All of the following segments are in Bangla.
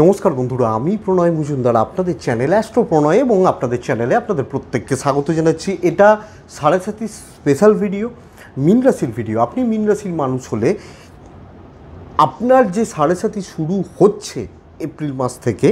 নমস্কার বন্ধুরা আমি প্রণয় মজুমদার আপনাদের চ্যানেলে অ্যাস্ট্রো প্রণয় এবং আপনাদের চ্যানেলে আপনাদের প্রত্যেককে স্বাগত জানাচ্ছি এটা সাড়ে সাতি স্পেশাল ভিডিও মিন রাশির ভিডিও আপনি মিন রাশির মানুষ হলে আপনার যে সাড়ে সাতি শুরু হচ্ছে এপ্রিল মাস থেকে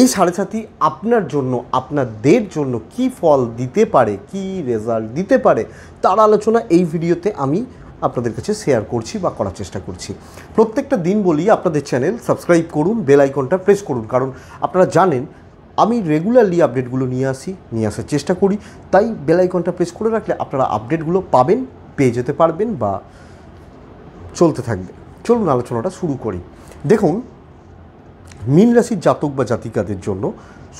এই সাড়ে সাতি আপনার জন্য আপনাদের জন্য কি ফল দিতে পারে কি রেজাল্ট দিতে পারে তার আলোচনা এই ভিডিওতে আমি আপনাদের কাছে শেয়ার করছি বা করার চেষ্টা করছি প্রত্যেকটা দিন বলি আপনাদের চ্যানেল সাবস্ক্রাইব করুন বেল আইকনটা প্রেস করুন কারণ আপনারা জানেন আমি রেগুলারলি আপডেটগুলো নিয়ে আসি নিয়ে আসার চেষ্টা করি তাই বেল আইকনটা প্রেস করে রাখলে আপনারা আপডেটগুলো পাবেন পেয়ে যেতে পারবেন বা চলতে থাকবে চলুন আলোচনাটা শুরু করি দেখুন মীন রাশির জাতক বা জাতিকাদের জন্য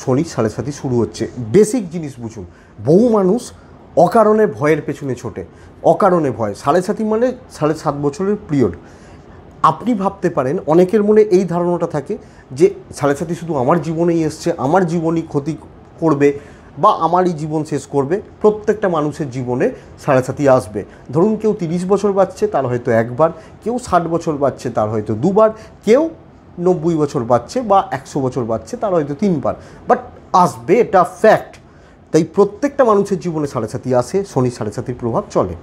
শনি সাড়ে সাথে শুরু হচ্ছে বেসিক জিনিস বুঝুন বহু মানুষ অকারণে ভয়ের পেছনে ছোটে অকারণে ভয় সাড়ে সাতই মানে সাড়ে সাত বছরের পিরিয়ড আপনি ভাবতে পারেন অনেকের মনে এই ধারণাটা থাকে যে সাড়ে সাতই শুধু আমার জীবনেই এসছে আমার জীবনই ক্ষতি করবে বা আমারই জীবন শেষ করবে প্রত্যেকটা মানুষের জীবনে সাড়ে সাথী আসবে ধরুন কেউ তিরিশ বছর বাঁচছে তার হয়তো একবার কেউ ষাট বছর বাঁচছে তার হয়তো দুবার কেউ নব্বই বছর বাঁচছে বা একশো বছর বাঁচছে তার হয়তো তিনবার বাট আসবে এটা ফ্যাক্ট তাই প্রত্যেকটা মানুষের জীবনে সাড়ে সাথী আসে শনি সাড়ে সাথীর প্রভাব চলে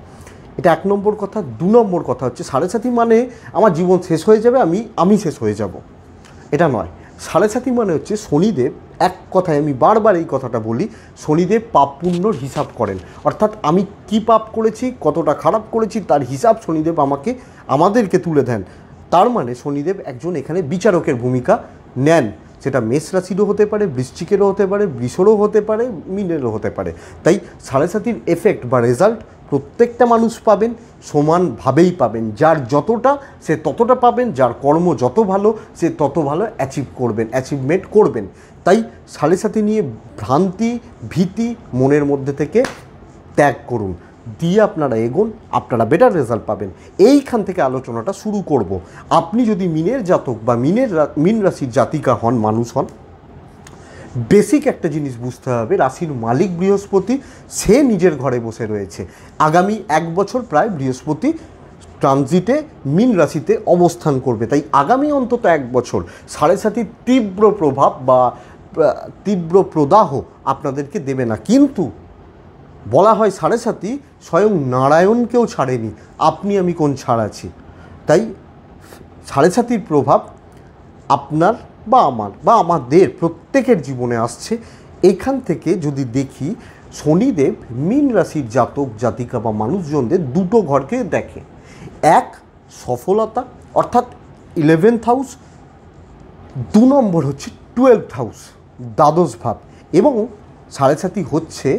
এটা এক নম্বর কথা দু নম্বর কথা হচ্ছে সাড়ে সাথী মানে আমার জীবন শেষ হয়ে যাবে আমি আমি শেষ হয়ে যাব এটা নয় সাড়ে সাথী মানে হচ্ছে শনিদেব এক কথায় আমি বারবার এই কথাটা বলি শনিদেব পাপ পুণ্যর হিসাব করেন অর্থাৎ আমি কি পাপ করেছি কতটা খারাপ করেছি তার হিসাব শনিদেব আমাকে আমাদেরকে তুলে দেন তার মানে শনিদেব একজন এখানে বিচারকের ভূমিকা নেন সেটা মেষ রাশিরও হতে পারে বৃশ্চিকেরও হতে পারে বৃষরও হতে পারে মিনেরও হতে পারে তাই সাড়ে সাতির এফেক্ট বা রেজাল্ট প্রত্যেকটা মানুষ পাবেন সমানভাবেই পাবেন যার যতটা সে ততটা পাবেন যার কর্ম যত ভালো সে তত ভালো অ্যাচিভ করবেন অ্যাচিভমেন্ট করবেন তাই সাড়ে সাতি নিয়ে ভ্রান্তি ভীতি মনের মধ্যে থেকে ত্যাগ করুন দিয়ে আপনারা এগোন আপনারা বেটার রেজাল্ট পাবেন এইখান থেকে আলোচনাটা শুরু করব আপনি যদি মিনের জাতক বা মিনের মিন রাশির জাতিকা হন মানুষ হন বেসিক একটা জিনিস বুঝতে হবে রাশির মালিক বৃহস্পতি সে নিজের ঘরে বসে রয়েছে আগামী এক বছর প্রায় বৃহস্পতি ট্রানজিটে মিন রাশিতে অবস্থান করবে তাই আগামী অন্তত এক বছর সাড়ে সাতির তীব্র প্রভাব বা তীব্র প্রদাহ আপনাদেরকে দেবে না কিন্তু বলা হয় সাড়ে সাতি স্বয়ং নারায়ণকেও ছাড়েনি আপনি আমি কোন ছাড় আছি তাই সাড়ে সাতির প্রভাব আপনার বা আমার বা আমাদের প্রত্যেকের জীবনে আসছে এখান থেকে যদি দেখি শনিদেব মীন রাশির জাতক জাতিকা বা মানুষজনদের দুটো ঘরকে দেখে এক সফলতা অর্থাৎ ইলেভেন্থ হাউস দু নম্বর হচ্ছে টুয়েলভ হাউস দ্বাদশ ভাব এবং সাড়ে সাতি হচ্ছে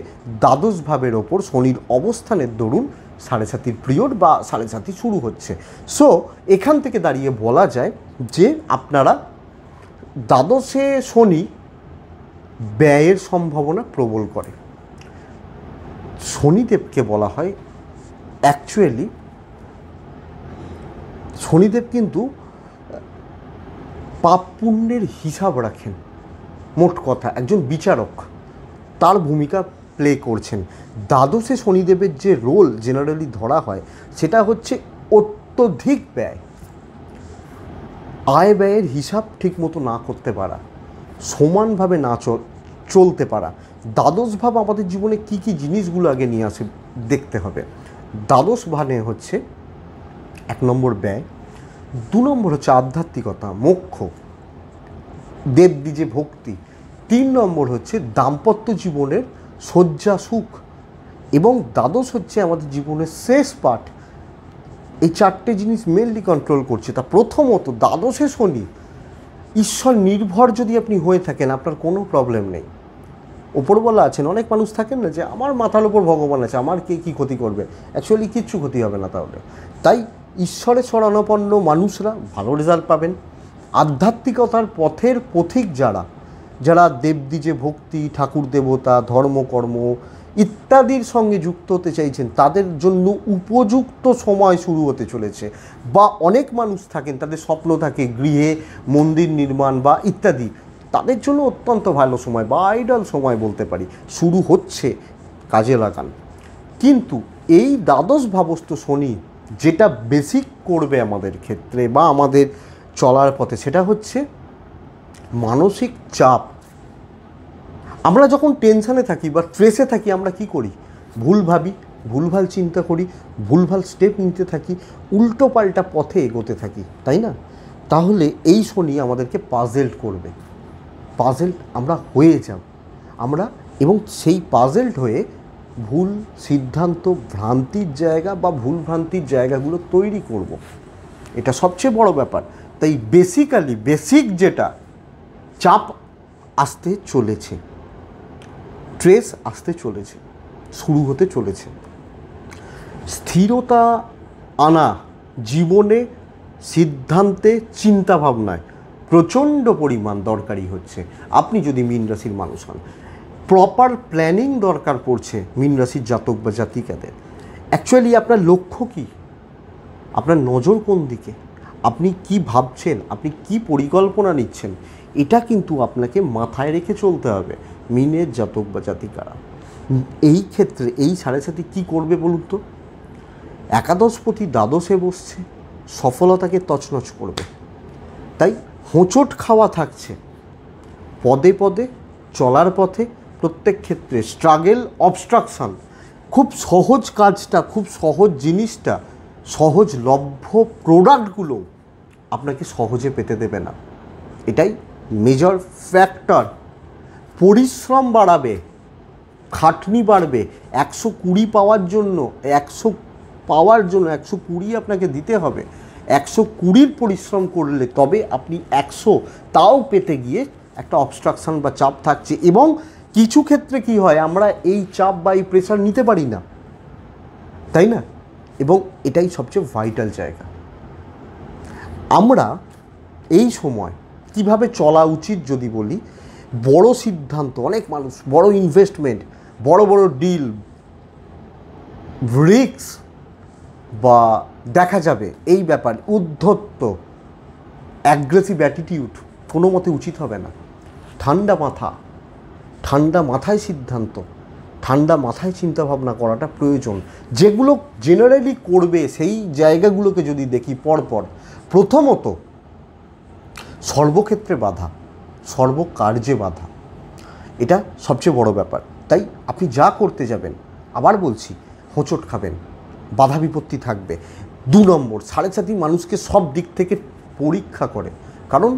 দ্বাদশভাবের ওপর শনির অবস্থানের দরুন সাড়ে সাতির পিরিয়ড বা সাড়ে সাতি শুরু হচ্ছে সো এখান থেকে দাঁড়িয়ে বলা যায় যে আপনারা দ্বাদশে শনি ব্যয়ের সম্ভাবনা প্রবল করে শনিদেবকে বলা হয় অ্যাকচুয়ালি শনিদেব কিন্তু পাপ পুণ্যের হিসাব রাখেন মোট কথা একজন বিচারক তার ভূমিকা প্লে করছেন দ্বাদশে শনিদেবের যে রোল জেনারেলি ধরা হয় সেটা হচ্ছে অত্যধিক ব্যয় আয় ব্যয়ের হিসাব ঠিক মতো না করতে পারা সমানভাবে না চলতে পারা দ্বাদশ ভাব আমাদের জীবনে কি কি জিনিসগুলো আগে নিয়ে আসে দেখতে হবে দ্বাদশ ভানে হচ্ছে এক নম্বর ব্যয় দু নম্বর হচ্ছে আধ্যাত্মিকতা মোক্ষ দেবদ্বীজে ভক্তি তিন নম্বর হচ্ছে দাম্পত্য জীবনের শয্যা সুখ এবং দ্বাদশ হচ্ছে আমাদের জীবনের শেষ পাঠ এই চারটে জিনিস মেনলি কন্ট্রোল করছে তা প্রথমত দ্বাদশে শনি ঈশ্বর নির্ভর যদি আপনি হয়ে থাকেন আপনার কোনো প্রবলেম নেই ওপরওয়ালা আছেন অনেক মানুষ থাকেন না যে আমার মাথার ওপর ভগবান আছে আমার কে কী ক্ষতি করবে অ্যাকচুয়ালি কিচ্ছু ক্ষতি হবে না তাহলে তাই ঈশ্বরে স্মরণাপন্ন মানুষরা ভালো রেজাল্ট পাবেন আধ্যাত্মিকতার পথের পথিক যারা যারা দেবদিজে ভক্তি ঠাকুর দেবতা ধর্মকর্ম ইত্যাদির সঙ্গে যুক্ত হতে চাইছেন তাদের জন্য উপযুক্ত সময় শুরু হতে চলেছে বা অনেক মানুষ থাকেন তাদের স্বপ্ন থাকে গৃহে মন্দির নির্মাণ বা ইত্যাদি তাদের জন্য অত্যন্ত ভালো সময় বা আইডল সময় বলতে পারি শুরু হচ্ছে কাজে লাগান কিন্তু এই দ্বাদশ ভাবস্থ শনি যেটা বেসিক করবে আমাদের ক্ষেত্রে বা আমাদের চলার পথে সেটা হচ্ছে মানসিক চাপ আমরা যখন টেনশানে থাকি বা স্ট্রেসে থাকি আমরা কি করি ভুল ভাবি ভুলভাল চিন্তা করি ভুলভাল স্টেপ নিতে থাকি উল্টো পাল্টা পথে এগোতে থাকি তাই না তাহলে এই শনি আমাদেরকে পাজেল্ট করবে পাজেল্ট আমরা হয়ে যাব আমরা এবং সেই পাজেল্ট হয়ে ভুল সিদ্ধান্ত ভ্রান্তির জায়গা বা ভুল ভ্রান্তির জায়গাগুলো তৈরি করব। এটা সবচেয়ে বড় ব্যাপার তাই বেসিক্যালি বেসিক যেটা চাপ আসতে চলেছে ট্রেস আসতে চলেছে শুরু হতে চলেছে স্থিরতা আনা জীবনে সিদ্ধান্তে চিন্তাভাবনায় প্রচণ্ড পরিমাণ দরকারি হচ্ছে আপনি যদি মীন রাশির মানুষ হন প্রপার প্ল্যানিং দরকার পড়ছে মীন রাশির জাতক বা জাতিকাদের অ্যাকচুয়ালি আপনার লক্ষ্য কী আপনার নজর কোন দিকে আপনি কি ভাবছেন আপনি কি পরিকল্পনা নিচ্ছেন এটা কিন্তু আপনাকে মাথায় রেখে চলতে হবে মিনের জাতক বা জাতিকারা এই ক্ষেত্রে এই সাড়ে সাথে কী করবে বলুন তো একাদশপতি দ্বাদশে বসছে সফলতাকে তছনছ করবে তাই হোঁচট খাওয়া থাকছে পদে পদে চলার পথে প্রত্যেক ক্ষেত্রে স্ট্রাগেল অবস্ট্রাকশান খুব সহজ কাজটা খুব সহজ জিনিসটা সহজলভ্য প্রোডাক্টগুলো আপনাকে সহজে পেতে দেবে না এটাই মেজর ফ্যাক্টর পরিশ্রম বাড়াবে খাটনি বাড়বে একশো কুড়ি পাওয়ার জন্য একশো পাওয়ার জন্য একশো কুড়ি আপনাকে দিতে হবে একশো কুড়ির পরিশ্রম করলে তবে আপনি একশো তাও পেতে গিয়ে একটা অবস্ট্রাকশান বা চাপ থাকছে এবং কিছু ক্ষেত্রে কি হয় আমরা এই চাপ বা এই প্রেশার নিতে পারি না তাই না এবং এটাই সবচেয়ে ভাইটাল জায়গা আমরা এই সময় কিভাবে চলা উচিত যদি বলি বড় সিদ্ধান্ত অনেক মানুষ বড় ইনভেস্টমেন্ট বড় বড় ডিল রিক্স বা দেখা যাবে এই ব্যাপার উদ্ধত্ত অ্যাগ্রেসিভ অ্যাটিটিউড কোনো মতে উচিত হবে না ঠান্ডা মাথা ঠান্ডা মাথায় সিদ্ধান্ত ঠান্ডা মাথায় চিন্তাভাবনা করাটা প্রয়োজন যেগুলো জেনারেলি করবে সেই জায়গাগুলোকে যদি দেখি পরপর প্রথমত সর্বক্ষেত্রে বাধা সর্বকার্যে বাধা এটা সবচেয়ে বড় ব্যাপার তাই আপনি যা করতে যাবেন আবার বলছি হোঁচট খাবেন বাধা বিপত্তি থাকবে দু নম্বর সাড়ে সাতি মানুষকে সব দিক থেকে পরীক্ষা করে কারণ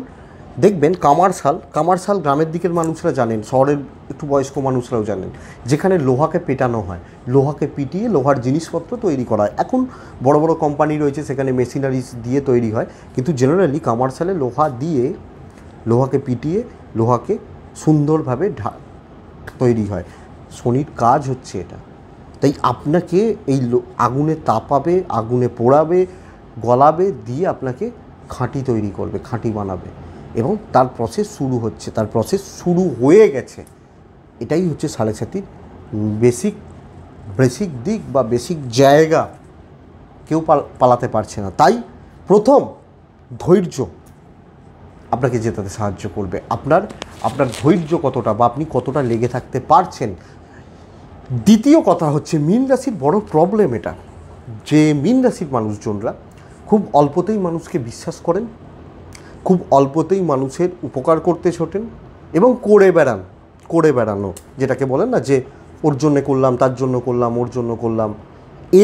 দেখবেন কামারশাল কামারশাল গ্রামের দিকের মানুষরা জানেন শহরের একটু বয়স্ক মানুষরাও জানেন যেখানে লোহাকে পেটানো হয় লোহাকে পিটিয়ে লোহার জিনিসপত্র তৈরি করা হয় এখন বড় বড় কোম্পানি রয়েছে সেখানে মেশিনারিজ দিয়ে তৈরি হয় কিন্তু জেনারেলি কামারশালে লোহা দিয়ে লোহাকে পিটিয়ে লোহাকে সুন্দরভাবে ঢা তৈরি হয় শনির কাজ হচ্ছে এটা তাই আপনাকে এই আগুনে তাপাবে আগুনে পোড়াবে গলাবে দিয়ে আপনাকে খাঁটি তৈরি করবে খাঁটি বানাবে এবং তার প্রসেস শুরু হচ্ছে তার প্রসেস শুরু হয়ে গেছে এটাই হচ্ছে সাড়ে সাতির বেসিক বেসিক দিক বা বেসিক জায়গা কেউ পালাতে পারছে না তাই প্রথম ধৈর্য আপনাকে জেতাতে সাহায্য করবে আপনার আপনার ধৈর্য কতটা বা আপনি কতটা লেগে থাকতে পারছেন দ্বিতীয় কথা হচ্ছে মীন রাশির বড় প্রবলেম এটা যে মীন রাশির মানুষজনরা খুব অল্পতেই মানুষকে বিশ্বাস করেন খুব অল্পতেই মানুষের উপকার করতে ছোটেন এবং করে বেড়ান করে বেড়ানো যেটাকে বলেন না যে ওর জন্যে করলাম তার জন্য করলাম ওর জন্য করলাম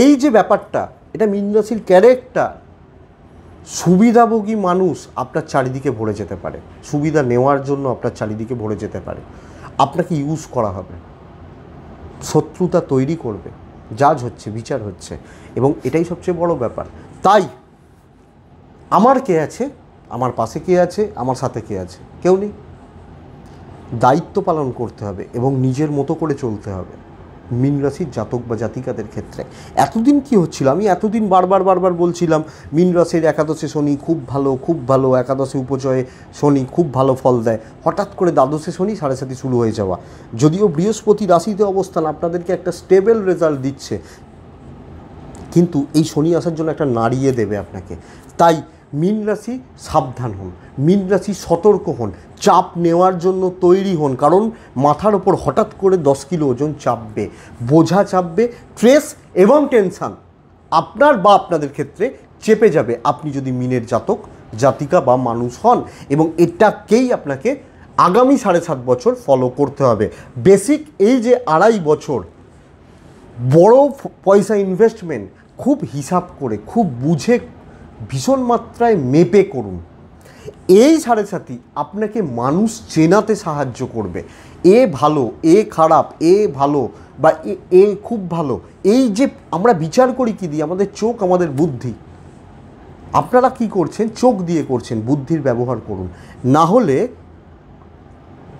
এই যে ব্যাপারটা এটা মিন্নসির ক্যারেক্টার সুবিধাভোগী মানুষ আপনার চারিদিকে ভরে যেতে পারে সুবিধা নেওয়ার জন্য আপনার চারিদিকে ভরে যেতে পারে আপনাকে ইউজ করা হবে শত্রুতা তৈরি করবে জাজ হচ্ছে বিচার হচ্ছে এবং এটাই সবচেয়ে বড় ব্যাপার তাই আমার কে আছে আমার পাশে কে আছে আমার সাথে কে আছে কেউ নেই দায়িত্ব পালন করতে হবে এবং নিজের মতো করে চলতে হবে মিন রাশির জাতক বা জাতিকাদের ক্ষেত্রে এতদিন কি হচ্ছিল আমি এতদিন বারবার বারবার বলছিলাম মিন রাশির একাদশে শনি খুব ভালো খুব ভালো একাদশে উপচয়ে শনি খুব ভালো ফল দেয় হঠাৎ করে দ্বাদশে শনি সাড়ে সাথে শুরু হয়ে যাওয়া যদিও বৃহস্পতি রাশিতে অবস্থান আপনাদেরকে একটা স্টেবল রেজাল্ট দিচ্ছে কিন্তু এই শনি আসার জন্য একটা নাড়িয়ে দেবে আপনাকে তাই মিন রাশি সাবধান হন মিন রাশি সতর্ক হন চাপ নেওয়ার জন্য তৈরি হন কারণ মাথার ওপর হঠাৎ করে দশ কিলো ওজন চাপবে বোঝা চাপবে স্ট্রেস এবং টেনশান আপনার বা আপনাদের ক্ষেত্রে চেপে যাবে আপনি যদি মিনের জাতক জাতিকা বা মানুষ হন এবং এটাকেই আপনাকে আগামী সাড়ে সাত বছর ফলো করতে হবে বেসিক এই যে আড়াই বছর বড় পয়সা ইনভেস্টমেন্ট খুব হিসাব করে খুব বুঝে ভীষণ মাত্রায় মেপে করুন এই সাড়ে সাথী আপনাকে মানুষ চেনাতে সাহায্য করবে এ ভালো এ খারাপ এ ভালো বা এ খুব ভালো এই যে আমরা বিচার করি কি দিয়ে আমাদের চোখ আমাদের বুদ্ধি আপনারা কি করছেন চোখ দিয়ে করছেন বুদ্ধির ব্যবহার করুন না হলে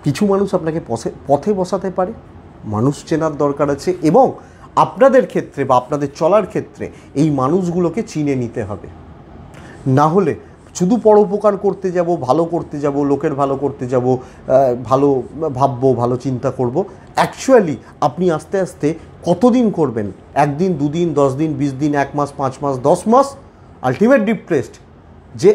কিছু মানুষ আপনাকে পথে পথে বসাতে পারে মানুষ চেনার দরকার আছে এবং আপনাদের ক্ষেত্রে বা আপনাদের চলার ক্ষেত্রে এই মানুষগুলোকে চিনে নিতে হবে না হলে শুধু পরোপকার করতে যাব ভালো করতে যাব লোকের ভালো করতে যাব ভালো ভাববো ভালো চিন্তা করব অ্যাকচুয়ালি আপনি আস্তে আস্তে কতদিন করবেন একদিন দুদিন দশ দিন বিশ দিন এক মাস পাঁচ মাস দশ মাস আলটিমেট ডিপ্রেসড যে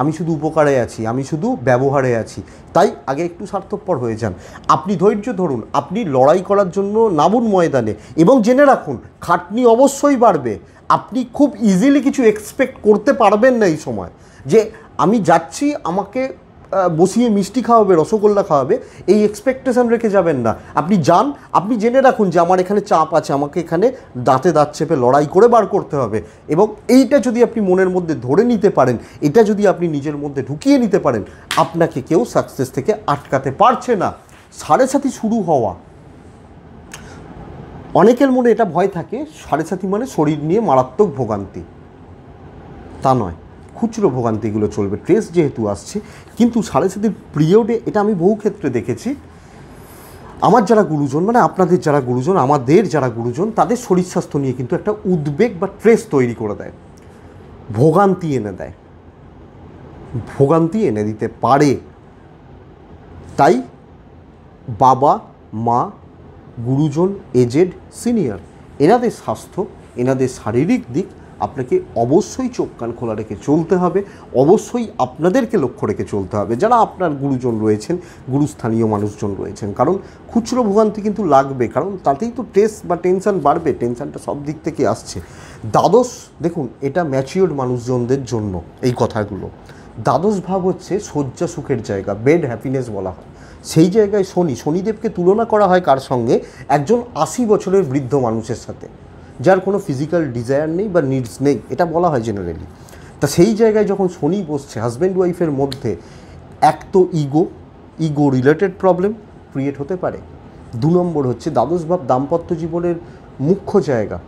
আমি শুধু উপকারে আছি আমি শুধু ব্যবহারে আছি তাই আগে একটু স্বার্থপর হয়ে যান আপনি ধৈর্য ধরুন আপনি লড়াই করার জন্য নামুন ময়দানে এবং জেনে রাখুন খাটনি অবশ্যই বাড়বে আপনি খুব ইজিলি কিছু এক্সপেক্ট করতে পারবেন না এই সময় যে আমি যাচ্ছি আমাকে বসিয়ে মিষ্টি খাওয়াবে রসগোল্লা খাওয়াবে এই এক্সপেকটেশান রেখে যাবেন না আপনি যান আপনি জেনে রাখুন যে আমার এখানে চাপ আছে আমাকে এখানে দাঁতে দাঁত চেপে লড়াই করে বার করতে হবে এবং এইটা যদি আপনি মনের মধ্যে ধরে নিতে পারেন এটা যদি আপনি নিজের মধ্যে ঢুকিয়ে নিতে পারেন আপনাকে কেউ সাকসেস থেকে আটকাতে পারছে না সাড়ে সাথী শুরু হওয়া অনেকের মনে এটা ভয় থাকে সাড়ে সাথী মানে শরীর নিয়ে মারাত্মক ভোগান্তি তা নয় খুচরো ভোগান্তিগুলো চলবে ট্রেস যেহেতু আসছে কিন্তু সাড়ে সাতির পিরিয়ডে এটা আমি বহু ক্ষেত্রে দেখেছি আমার যারা গুরুজন মানে আপনাদের যারা গুরুজন আমাদের যারা গুরুজন তাদের শরীর স্বাস্থ্য নিয়ে কিন্তু একটা উদ্বেগ বা ট্রেস তৈরি করে দেয় ভোগান্তি এনে দেয় ভোগান্তি এনে দিতে পারে তাই বাবা মা গুরুজন এজেড সিনিয়র এনাদের স্বাস্থ্য এনাদের শারীরিক দিক আপনাকে অবশ্যই চোখ কান খোলা রেখে চলতে হবে অবশ্যই আপনাদেরকে লক্ষ্য রেখে চলতে হবে যারা আপনার গুরুজন রয়েছেন গুরুস্থানীয় মানুষজন রয়েছেন কারণ খুচরো ভোগান্তি কিন্তু লাগবে কারণ তাতেই তো টেস্ট বা টেনশান বাড়বে টেনশানটা সব দিক থেকে আসছে দ্বাদশ দেখুন এটা ম্যাচিওর মানুষজনদের জন্য এই কথাগুলো দ্বাদশ ভাব হচ্ছে শয্যা সুখের জায়গা বেড হ্যাপিনেস বলা হয় সেই জায়গায় শনি শনিদেবকে তুলনা করা হয় কার সঙ্গে একজন আশি বছরের বৃদ্ধ মানুষের সাথে যার কোনো ফিজিক্যাল ডিজায়ার নেই বা নিডস নেই এটা বলা হয় জেনারেলি তা সেই জায়গায় যখন শনি বসছে হাজব্যান্ড ওয়াইফের মধ্যে এক তো ego ego related problem create হতে পারে দু নম্বর হচ্ছে দ্বাদশভাব দাম্পত্য জীবনের মুখ্য জায়গা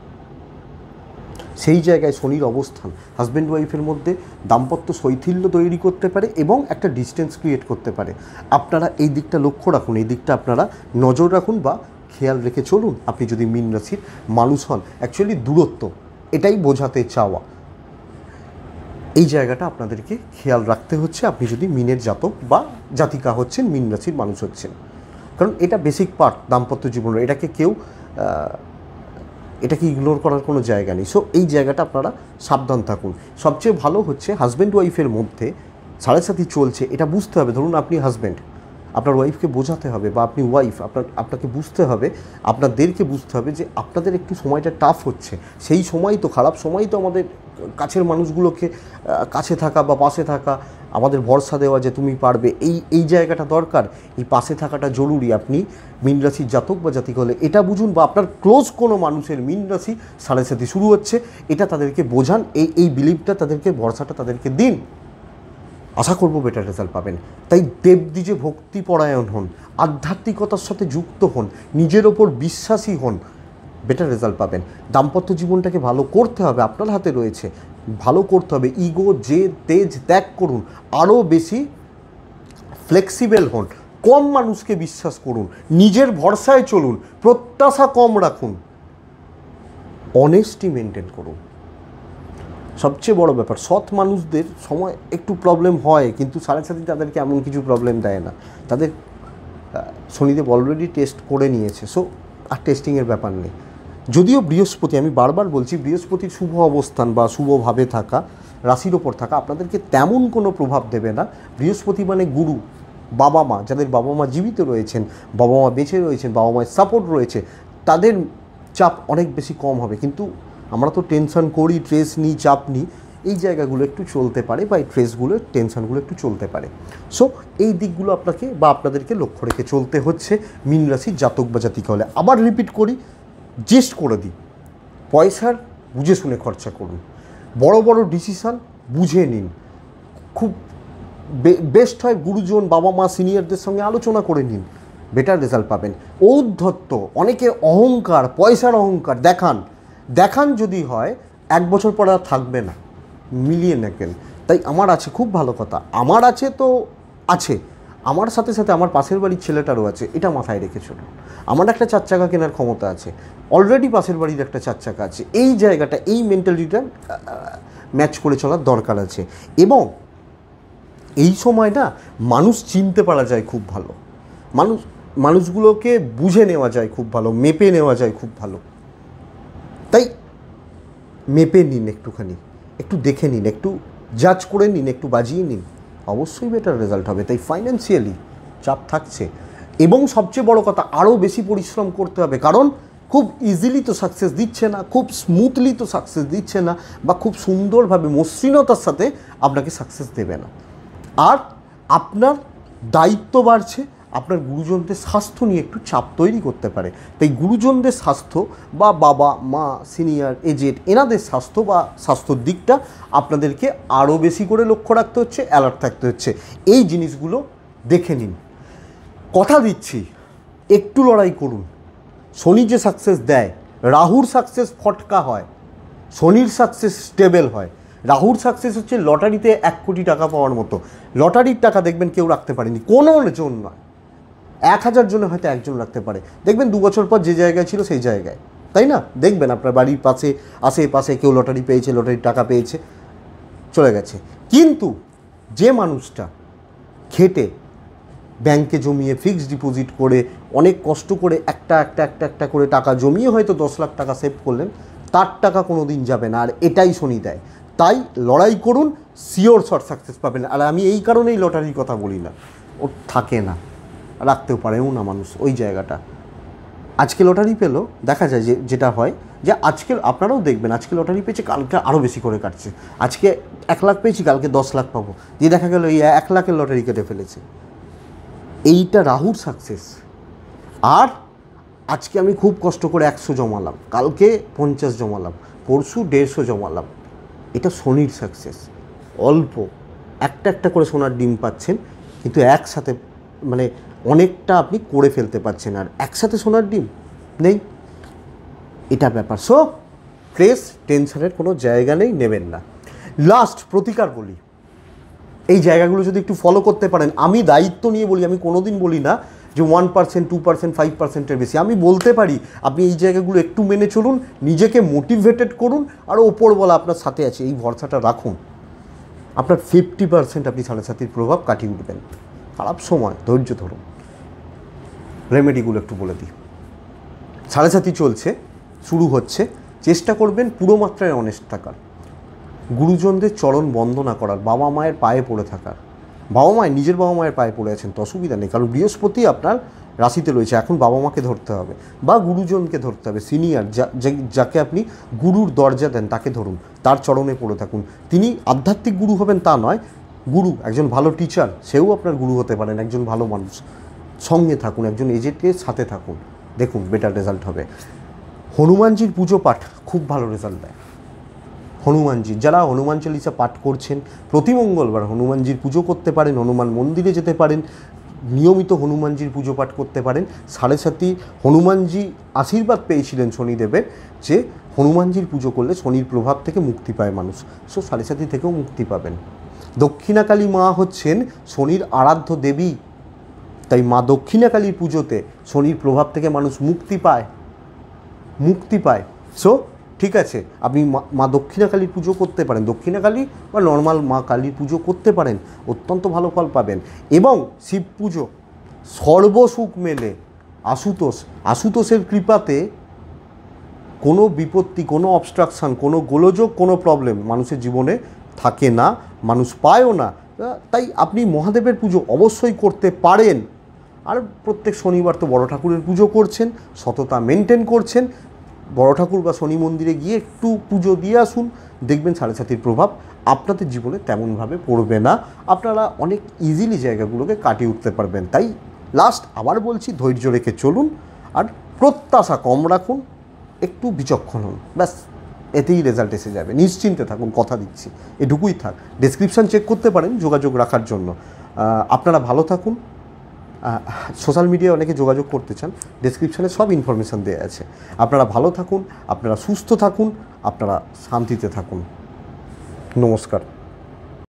সেই জায়গায় শনির অবস্থান হাজব্যান্ড ওয়াইফের মধ্যে দাম্পত্য শৈথিল্য তৈরি করতে পারে এবং একটা ডিস্টেন্স ক্রিয়েট করতে পারে আপনারা এই দিকটা লক্ষ্য রাখুন এই দিকটা আপনারা নজর রাখুন বা খেয়াল রেখে চলুন আপনি যদি মিন রাশির মানুষ হন অ্যাকচুয়ালি দূরত্ব এটাই বোঝাতে চাওয়া এই জায়গাটা আপনাদেরকে খেয়াল রাখতে হচ্ছে আপনি যদি মিনের জাতক বা জাতিকা হচ্ছেন মিন রাশির মানুষ হচ্ছেন কারণ এটা বেসিক পার্ট দাম্পত্য জীবনের এটাকে কেউ এটাকে ইগনোর করার কোনো জায়গা নেই সো এই জায়গাটা আপনারা সাবধান থাকুন সবচেয়ে ভালো হচ্ছে হাজব্যান্ড ওয়াইফের মধ্যে সাড়ে সাথে চলছে এটা বুঝতে হবে ধরুন আপনি হাজব্যান্ড আপনার ওয়াইফকে বোঝাতে হবে বা আপনি ওয়াইফ আপনার আপনাকে বুঝতে হবে আপনাদেরকে বুঝতে হবে যে আপনাদের একটু সময়টা টাফ হচ্ছে সেই সময় তো খারাপ সময় তো আমাদের কাছের মানুষগুলোকে কাছে থাকা বা পাশে থাকা আমাদের ভরসা দেওয়া যে তুমি পারবে এই এই জায়গাটা দরকার এই পাশে থাকাটা জরুরি আপনি মিনরাশির রাশির জাতক বা জাতিক হলে এটা বুঝুন বা আপনার ক্লোজ কোনো মানুষের মিনরাশি রাশি সাড়ে সাথে শুরু হচ্ছে এটা তাদেরকে বোঝান এই এই বিলিভটা তাদেরকে ভরসাটা তাদেরকে দিন আশা করব বেটার রেজাল্ট পাবেন তাই দেবদ্বিজে ভক্তিপরায়ণ হন আধ্যাত্মিকতার সাথে যুক্ত হন নিজের ওপর বিশ্বাসী হন বেটার রেজাল্ট পাবেন দাম্পত্য জীবনটাকে ভালো করতে হবে আপনার হাতে রয়েছে ভালো করতে হবে ইগো যে তেজ ত্যাগ করুন আরও বেশি ফ্লেক্সিবেল হন কম মানুষকে বিশ্বাস করুন নিজের ভরসায় চলুন প্রত্যাশা কম রাখুন অনেস্টি মেনটেন করুন সবচেয়ে বড় ব্যাপার সৎ মানুষদের সময় একটু প্রবলেম হয় কিন্তু সাড়ে সাথে তাদেরকে এমন কিছু প্রবলেম দেয় না তাদের শনিদেব অলরেডি টেস্ট করে নিয়েছে সো আর টেস্টিংয়ের ব্যাপার নেই যদিও বৃহস্পতি আমি বারবার বলছি বৃহস্পতির শুভ অবস্থান বা শুভভাবে থাকা রাশির ওপর থাকা আপনাদেরকে তেমন কোনো প্রভাব দেবে না বৃহস্পতি মানে গুরু বাবা মা যাদের বাবা মা জীবিত রয়েছেন বাবা মা বেঁচে রয়েছেন বাবা মায়ের সাপোর্ট রয়েছে তাদের চাপ অনেক বেশি কম হবে কিন্তু আমরা তো টেনশন করি ট্রেস নিই চাপ নিই এই জায়গাগুলো একটু চলতে পারে বা এই ট্রেসগুলো টেনশনগুলো একটু চলতে পারে সো এই দিকগুলো আপনাকে বা আপনাদেরকে লক্ষ্য রেখে চলতে হচ্ছে মিন রাশির জাতক বা জাতিকা হলে আবার রিপিট করি জেস্ট করে দিই পয়সার বুঝে শুনে খরচা করুন বড় বড় ডিসিশান বুঝে নিন খুব বেস্ট হয় গুরুজন বাবা মা সিনিয়রদের সঙ্গে আলোচনা করে নিন বেটার রেজাল্ট পাবেন ঔদ্ধত্য অনেকে অহংকার পয়সার অহংকার দেখান দেখান যদি হয় এক বছর পরে আর থাকবে না মিলিয়ে নেকেল তাই আমার আছে খুব ভালো কথা আমার আছে তো আছে আমার সাথে সাথে আমার পাশের বাড়ির ছেলেটারও আছে এটা মাথায় রেখেছিল আমার একটা চার চাকা কেনার ক্ষমতা আছে অলরেডি পাশের বাড়ির একটা চার চাকা আছে এই জায়গাটা এই মেন্টালিটিটা ম্যাচ করে চলার দরকার আছে এবং এই সময়টা মানুষ চিনতে পারা যায় খুব ভালো মানুষ মানুষগুলোকে বুঝে নেওয়া যায় খুব ভালো মেপে নেওয়া যায় খুব ভালো তাই মেপে নিন একটুখানি একটু দেখে নিন একটু জাজ করে নিন একটু বাজিয়ে নিন অবশ্যই বেটার রেজাল্ট হবে তাই ফাইন্যান্সিয়ালি চাপ থাকছে এবং সবচেয়ে বড় কথা আরও বেশি পরিশ্রম করতে হবে কারণ খুব ইজিলি তো সাকসেস দিচ্ছে না খুব স্মুথলি তো সাকসেস দিচ্ছে না বা খুব সুন্দরভাবে মসৃণতার সাথে আপনাকে সাকসেস দেবে না আর আপনার দায়িত্ব বাড়ছে আপনার গুরুজনদের স্বাস্থ্য নিয়ে একটু চাপ তৈরি করতে পারে তাই গুরুজনদের স্বাস্থ্য বা বাবা মা সিনিয়র এজেড এনাদের স্বাস্থ্য বা স্বাস্থ্যর দিকটা আপনাদেরকে আরও বেশি করে লক্ষ্য রাখতে হচ্ছে অ্যালার্ট থাকতে হচ্ছে এই জিনিসগুলো দেখে নিন কথা দিচ্ছি একটু লড়াই করুন শনি যে সাকসেস দেয় রাহুর সাকসেস ফটকা হয় শনির সাকসেস স্টেবেল হয় রাহুর সাকসেস হচ্ছে লটারিতে এক কোটি টাকা পাওয়ার মতো লটারির টাকা দেখবেন কেউ রাখতে পারেনি কোনো জন্য নয় এক হাজার জনে হয়তো একজন রাখতে পারে দেখবেন দু বছর পর যে জায়গায় ছিল সেই জায়গায় তাই না দেখবেন আপনার বাড়ির পাশে আশেপাশে কেউ লটারি পেয়েছে লটারির টাকা পেয়েছে চলে গেছে কিন্তু যে মানুষটা খেটে ব্যাংকে জমিয়ে ফিক্সড ডিপোজিট করে অনেক কষ্ট করে একটা একটা একটা একটা করে টাকা জমিয়ে হয়তো দশ লাখ টাকা সেভ করলেন তার টাকা কোনো দিন যাবে না আর এটাই শনি দেয় তাই লড়াই করুন সিওর শর্ট সাকসেস পাবেন আর আমি এই কারণেই লটারির কথা বলি না ও থাকে না রাখতেও পারেও না মানুষ ওই জায়গাটা আজকে লটারি পেলো দেখা যায় যে যেটা হয় যে আজকে আপনারাও দেখবেন আজকে লটারি পেয়েছে কালকে আরও বেশি করে কাটছে আজকে এক লাখ পেয়েছি কালকে দশ লাখ পাবো দিয়ে দেখা গেল এই এক লাখের লটারি কেটে ফেলেছে এইটা রাহুর সাকসেস আর আজকে আমি খুব কষ্ট করে একশো জমালাম কালকে পঞ্চাশ জমালাম পরশু দেড়শো জমালাম এটা শনির সাকসেস অল্প একটা একটা করে সোনার ডিম পাচ্ছেন কিন্তু একসাথে মানে অনেকটা আপনি করে ফেলতে পারছেন আর একসাথে সোনার ডিম নেই এটা ব্যাপার সো প্লেস টেনশনের কোনো জায়গা নেই নেবেন না লাস্ট প্রতিকার বলি এই জায়গাগুলো যদি একটু ফলো করতে পারেন আমি দায়িত্ব নিয়ে বলি আমি কোনো দিন বলি না যে one percent two percent five পার্সেন্টের বেশি আমি বলতে পারি আপনি এই জায়গাগুলো একটু মেনে চলুন নিজেকে মোটিভেটেড করুন আর ওপর বলা আপনার সাথে আছে এই ভরসাটা রাখুন আপনার ফিফটি পার্সেন্ট আপনি সাড়ে সাতির প্রভাব কাটিয়ে উঠবেন খারাপ সময় ধৈর্য ধরুন রেমেডিগুলো একটু বলে দিই সাড়ে চলছে শুরু হচ্ছে চেষ্টা করবেন পুরো মাত্রায় অনেস্ট থাকার গুরুজনদের চরণ বন্দনা করার বাবা মায়ের পায়ে পড়ে থাকার বাবা মায়ের নিজের বাবা মায়ের পায়ে পড়ে আছেন তো অসুবিধা নেই কারণ বৃহস্পতি আপনার রাশিতে রয়েছে এখন বাবা মাকে ধরতে হবে বা গুরুজনকে ধরতে হবে সিনিয়র যাকে আপনি গুরুর দরজা দেন তাকে ধরুন তার চরণে পড়ে থাকুন তিনি আধ্যাত্মিক গুরু হবেন তা নয় গুরু একজন ভালো টিচার সেও আপনার গুরু হতে পারেন একজন ভালো মানুষ সঙ্গে থাকুন একজন এজেন্টের সাথে থাকুন দেখুন বেটার রেজাল্ট হবে হনুমানজির পুজো পাঠ খুব ভালো রেজাল্ট দেয় হনুমানজি যারা হনুমান চালিসা পাঠ করছেন প্রতি মঙ্গলবার হনুমানজির পুজো করতে পারেন হনুমান মন্দিরে যেতে পারেন নিয়মিত হনুমানজির পুজো পাঠ করতে পারেন সাড়ে সাথে হনুমানজি আশীর্বাদ পেয়েছিলেন শনিদেবের যে হনুমানজির পুজো করলে শনির প্রভাব থেকে মুক্তি পায় মানুষ সো সাড়ে সাথী থেকেও মুক্তি পাবেন দক্ষিণাকালী মা হচ্ছেন শনির আরাধ্য দেবী তাই মা দক্ষিণাকালীর পুজোতে শনির প্রভাব থেকে মানুষ মুক্তি পায় মুক্তি পায় সো ঠিক আছে আপনি মা দক্ষিণাকালীর পুজো করতে পারেন দক্ষিণাকালী বা নর্মাল মা কালীর পুজো করতে পারেন অত্যন্ত ভালো ফল পাবেন এবং শিব পুজো সর্বসুখ মেলে আশুতোষ আশুতোষের কৃপাতে কোনো বিপত্তি কোনো অবস্ট্রাকশান কোনো গোলযোগ কোনো প্রবলেম মানুষের জীবনে থাকে না মানুষ পায়ও না তাই আপনি মহাদেবের পুজো অবশ্যই করতে পারেন আর প্রত্যেক শনিবার তো বড় ঠাকুরের পুজো করছেন সততা মেনটেন করছেন বড় ঠাকুর বা শনি মন্দিরে গিয়ে একটু পুজো দিয়ে আসুন দেখবেন সাড়ে সাতির প্রভাব আপনাদের জীবনে তেমনভাবে পড়বে না আপনারা অনেক ইজিলি জায়গাগুলোকে কাটিয়ে উঠতে পারবেন তাই লাস্ট আবার বলছি ধৈর্য রেখে চলুন আর প্রত্যাশা কম রাখুন একটু বিচক্ষণ হন ব্যাস এতেই রেজাল্ট এসে যাবে নিশ্চিন্তে থাকুন কথা দিচ্ছি এটুকুই থাক ডিসক্রিপশান চেক করতে পারেন যোগাযোগ রাখার জন্য আপনারা ভালো থাকুন সোশ্যাল মিডিয়ায় অনেকে যোগাযোগ করতে চান ডিসক্রিপশানে সব ইনফরমেশান দেওয়া আছে আপনারা ভালো থাকুন আপনারা সুস্থ থাকুন আপনারা শান্তিতে থাকুন নমস্কার